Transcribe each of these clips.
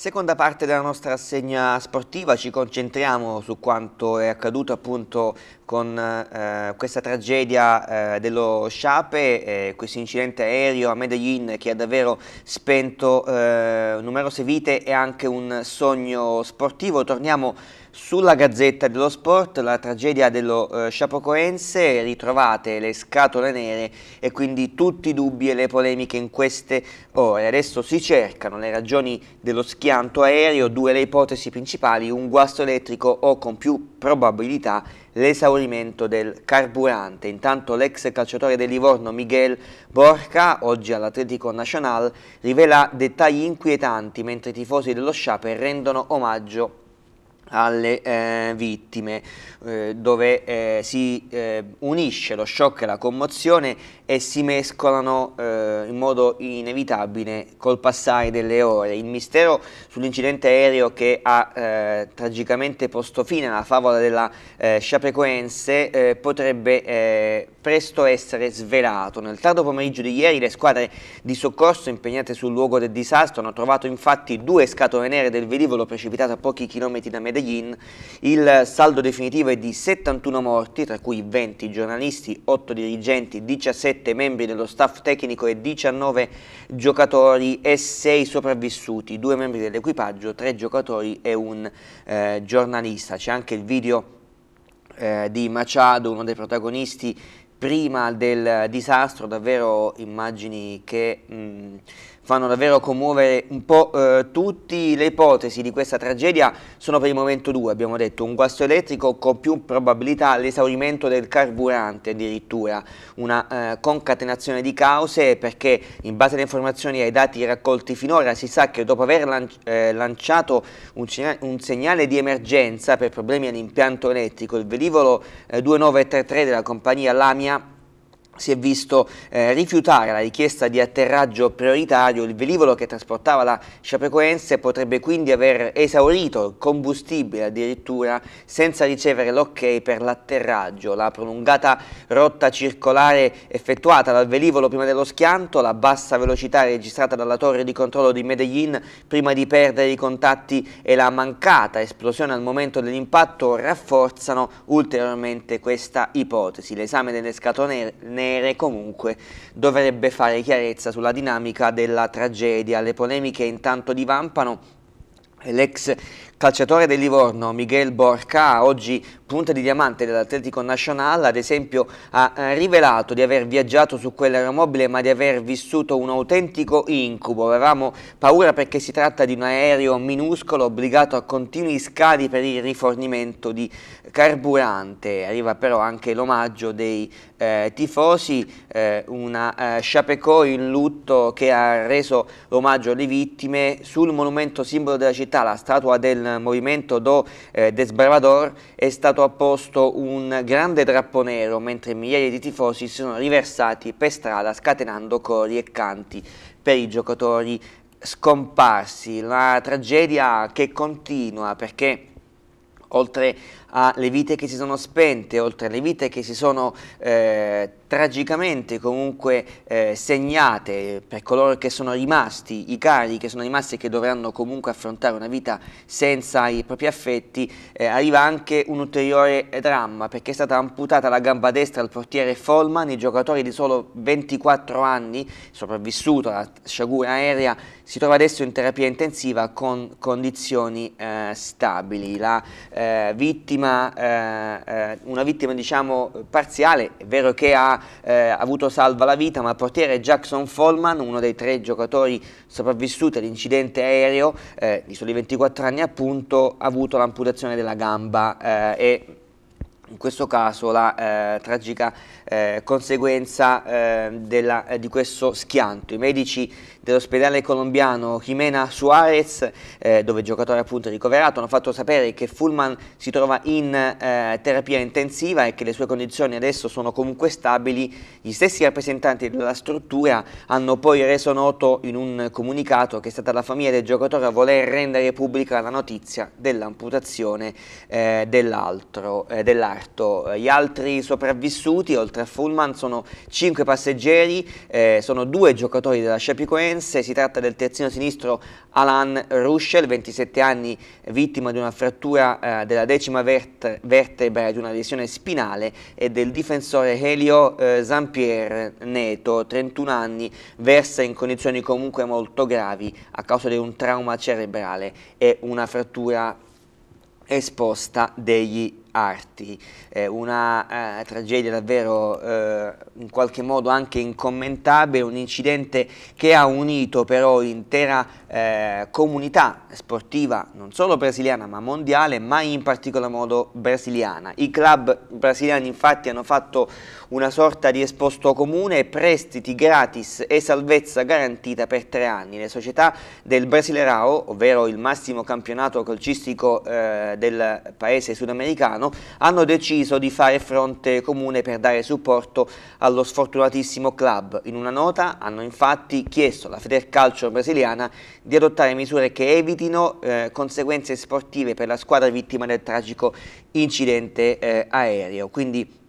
Seconda parte della nostra rassegna sportiva, ci concentriamo su quanto è accaduto appunto con eh, questa tragedia eh, dello Sciape, eh, questo incidente aereo a Medellin che ha davvero spento eh, numerose vite e anche un sogno sportivo. Torniamo sulla Gazzetta dello Sport, la tragedia dello eh, Coense, ritrovate le scatole nere e quindi tutti i dubbi e le polemiche in queste ore. Adesso si cercano le ragioni dello schiavo impianto aereo, due le ipotesi principali, un guasto elettrico o con più probabilità l'esaurimento del carburante. Intanto l'ex calciatore del Livorno Miguel Borca, oggi all'Atletico Nacional, rivela dettagli inquietanti mentre i tifosi dello Sciaper rendono omaggio alle eh, vittime eh, dove eh, si eh, unisce lo shock e la commozione e si mescolano eh, in modo inevitabile col passare delle ore. Il mistero sull'incidente aereo che ha eh, tragicamente posto fine alla favola della eh, Sciapecoense eh, potrebbe eh, presto essere svelato. Nel tardo pomeriggio di ieri le squadre di soccorso impegnate sul luogo del disastro hanno trovato infatti due scatole nere del velivolo precipitato a pochi chilometri da Medellin. Il saldo definitivo è di 71 morti, tra cui 20 giornalisti, 8 dirigenti, 17 membri dello staff tecnico e 10 19 giocatori e 6 sopravvissuti, due membri dell'equipaggio, 3 giocatori e un eh, giornalista. C'è anche il video eh, di Machado, uno dei protagonisti prima del disastro, davvero immagini che mh, mm, fanno davvero commuovere un po' eh, tutti le ipotesi di questa tragedia sono per il momento due, abbiamo detto un guasto elettrico con più probabilità l'esaurimento del carburante addirittura, una eh, concatenazione di cause perché in base alle informazioni e ai dati raccolti finora si sa che dopo aver lanci eh, lanciato un, un, segnale di emergenza per problemi all'impianto elettrico il velivolo 2933 eh, della compagnia Lamia si è visto eh, rifiutare la richiesta di atterraggio prioritario, il velivolo che trasportava la sciapecoense potrebbe quindi aver esaurito il combustibile addirittura senza ricevere l'ok per l'atterraggio. La prolungata rotta circolare effettuata dal velivolo prima dello schianto, la bassa velocità registrata dalla torre di controllo di Medellin prima di perdere i contatti e la mancata esplosione al momento dell'impatto rafforzano ulteriormente questa ipotesi. L'esame delle scatole nere rimanere, comunque dovrebbe fare chiarezza sulla dinamica della tragedia. Le polemiche intanto divampano L'ex Calciatore del Livorno, Miguel Borca, oggi punta di diamante dell'Atletico Nacional, ad esempio ha eh, rivelato di aver viaggiato su quell'aeromobile ma di aver vissuto un autentico incubo. Avevamo paura perché si tratta di un aereo minuscolo obbligato a continui scali per il rifornimento di carburante. Arriva però anche l'omaggio dei eh, tifosi, eh, una eh, Chapeco in lutto che ha reso omaggio alle vittime sul monumento simbolo della città, la statua del Movimento do eh, Desbravador è stato apposto un grande drappo nero mentre migliaia di tifosi si sono riversati per strada scatenando cori e canti per i giocatori scomparsi. Una tragedia che continua perché oltre alle vite che si sono spente, oltre alle vite che si sono eh, tragicamente comunque eh, segnate per coloro che sono rimasti, i cari che sono rimasti e che dovranno comunque affrontare una vita senza i propri affetti, eh, arriva anche un ulteriore dramma perché è stata amputata la gamba destra al portiere Folman, il giocatore di solo 24 anni, sopravvissuto alla sciagura aerea, si trova adesso in terapia intensiva con condizioni eh, stabili. La eh, vittima, eh, eh, una vittima diciamo parziale, è vero che ha eh, avuto salva la vita, ma il portiere Jackson Follman, uno dei tre giocatori sopravvissuti all'incidente aereo, eh, di soli 24 anni appunto, ha avuto l'amputazione della gamba eh, e in questo caso la eh, tragica eh, conseguenza eh, della, eh, di questo schianto. I medici dell'ospedale colombiano Jimena Suarez, eh, dove il giocatore appunto è ricoverato, hanno fatto sapere che Fullman si trova in eh, terapia intensiva e che le sue condizioni adesso sono comunque stabili. Gli stessi rappresentanti della struttura hanno poi reso noto in un comunicato che è stata la famiglia del giocatore a voler rendere pubblica la notizia dell'amputazione eh, dell'altro, eh, dell'arto. Gli altri sopravvissuti, oltre a Fullman, sono cinque passeggeri, eh, sono due giocatori della Scepicoenza, statunitense, si tratta del terzino sinistro Alan Ruschel, 27 anni, vittima di una frattura eh, della decima vert vertebra e di una lesione spinale, e del difensore Helio eh, Zampier Neto, 31 anni, versa in condizioni comunque molto gravi a causa di un trauma cerebrale e una frattura esposta degli arti, eh, una eh, tragedia davvero eh, in qualche modo anche incommentabile, un incidente che ha unito però l'intera eh, comunità sportiva non solo brasiliana ma mondiale ma in particolar modo brasiliana. I club brasiliani infatti hanno fatto una sorta di esposto comune, prestiti gratis e salvezza garantita per tre anni. Le società del Brasilerao, ovvero il massimo campionato calcistico eh, del paese sudamericano, Milano hanno deciso di fare fronte comune per dare supporto allo sfortunatissimo club. In una nota hanno infatti chiesto alla Federcalcio brasiliana di adottare misure che evitino eh, conseguenze sportive per la squadra vittima del tragico incidente eh, aereo. Quindi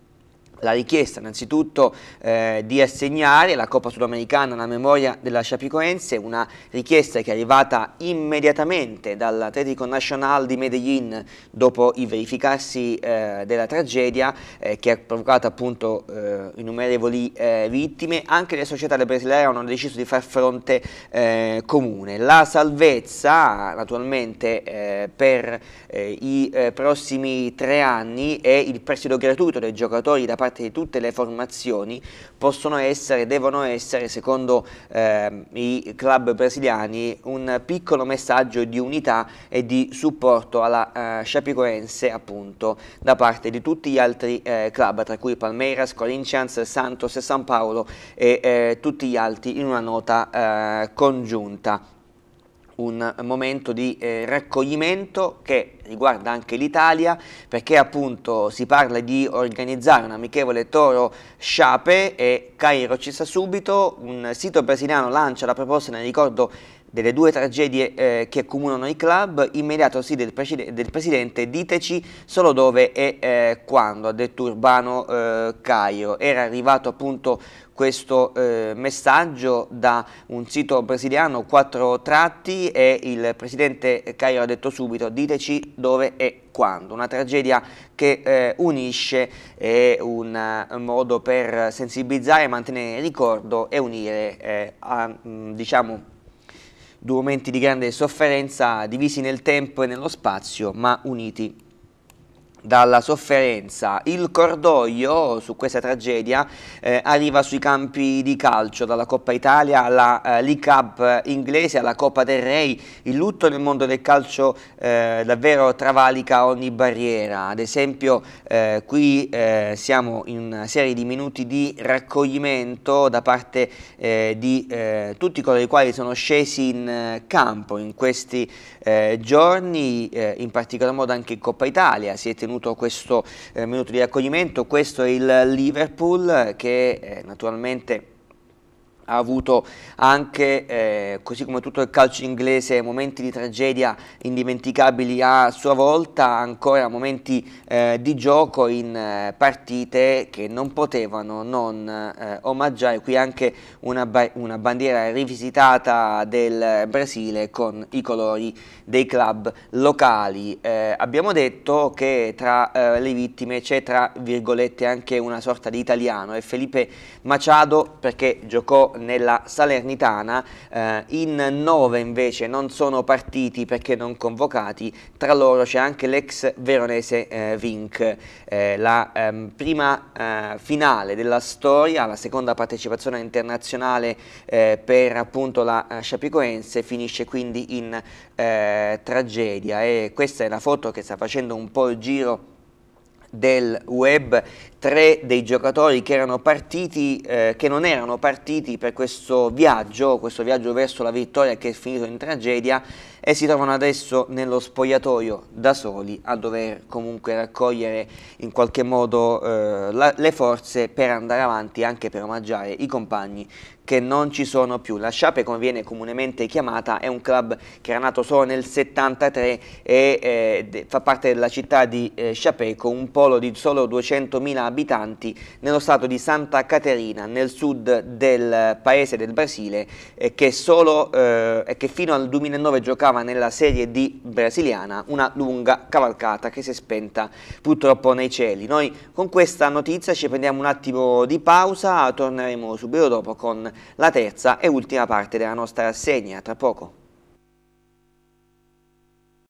la richiesta innanzitutto eh, di assegnare la Coppa Sudamericana alla memoria della Sciapicoense, una richiesta che è arrivata immediatamente dall'Atletico Nacional di Medellin dopo il verificarsi eh, della tragedia eh, che ha provocato appunto eh, innumerevoli eh, vittime, anche le società brasiliane hanno deciso di far fronte eh, comune. La salvezza naturalmente per i prossimi tre anni è il prestito gratuito dei giocatori da parte parte di tutte le formazioni possono essere, devono essere, secondo eh, i club brasiliani, un piccolo messaggio di unità e di supporto alla eh, Sciapicoense appunto da parte di tutti gli altri eh, club, tra cui Palmeiras, Corinthians, Santos e San Paolo e eh, tutti gli altri in una nota eh, congiunta un momento di eh, raccoglimento che riguarda anche l'Italia perché appunto si parla di organizzare un amichevole Toro Sciape e Cairo ci sta subito, un sito brasiliano lancia la proposta ne ricordo delle due tragedie eh, che accomunano i club, immediato sì del, preside del presidente, diteci solo dove e eh, quando, ha detto Urbano eh, Cairo. Era arrivato appunto questo eh, messaggio da un sito brasiliano, quattro tratti e il presidente Cairo ha detto subito diteci dove e quando, una tragedia che eh, unisce è un eh, modo per sensibilizzare, mantenere il ricordo e unire eh, a, mm, diciamo, due momenti di grande sofferenza divisi nel tempo e nello spazio ma uniti dalla sofferenza. Il cordoglio su questa tragedia eh, arriva sui campi di calcio, dalla Coppa Italia alla eh, League Cup inglese, alla Coppa del Rey. Il lutto nel mondo del calcio eh, davvero travalica ogni barriera. Ad esempio eh, qui eh, siamo in una serie di minuti di raccoglimento da parte eh, di tutti coloro i quali sono scesi in campo in questi giorni, in particolar modo anche in Coppa Italia. Siete tenuto questo eh, minuto di accoglimento. Questo è il Liverpool che eh, naturalmente ha avuto anche, eh, così come tutto il calcio inglese, momenti di tragedia indimenticabili a sua volta, ancora momenti eh, di gioco in eh, partite che non potevano non eh, omaggiare. Qui anche una, ba una bandiera rivisitata del Brasile con i colori dei club locali. Eh, abbiamo detto che tra eh, le vittime c'è tra virgolette anche una sorta di italiano, è Felipe Machado perché giocò nella Salernitana, eh, in nove invece non sono partiti perché non convocati, tra loro c'è anche l'ex veronese eh, Vink. Eh, la ehm, prima eh, finale della storia, la seconda partecipazione internazionale eh, per appunto la Sciapicoense eh, finisce quindi in tragedia e questa è la foto che sta facendo un po' il giro del web tre dei giocatori che, erano partiti, eh, che non erano partiti per questo viaggio, questo viaggio verso la vittoria che è finito in tragedia e si trovano adesso nello spogliatoio da soli a dover comunque raccogliere in qualche modo eh, la, le forze per andare avanti anche per omaggiare i compagni che non ci sono più. La Sciape, come viene comunemente chiamata, è un club che era nato solo nel 73 e eh, fa parte della città di eh, Sciapeco, un polo di solo 200.000 abitanti nello stato di Santa Caterina nel sud del paese del Brasile eh, che, solo, eh, che fino al 2009 giocava nella serie D brasiliana una lunga cavalcata che si è spenta purtroppo nei cieli. Noi con questa notizia ci prendiamo un attimo di pausa, torneremo subito dopo con la terza e ultima parte della nostra rassegna, tra poco.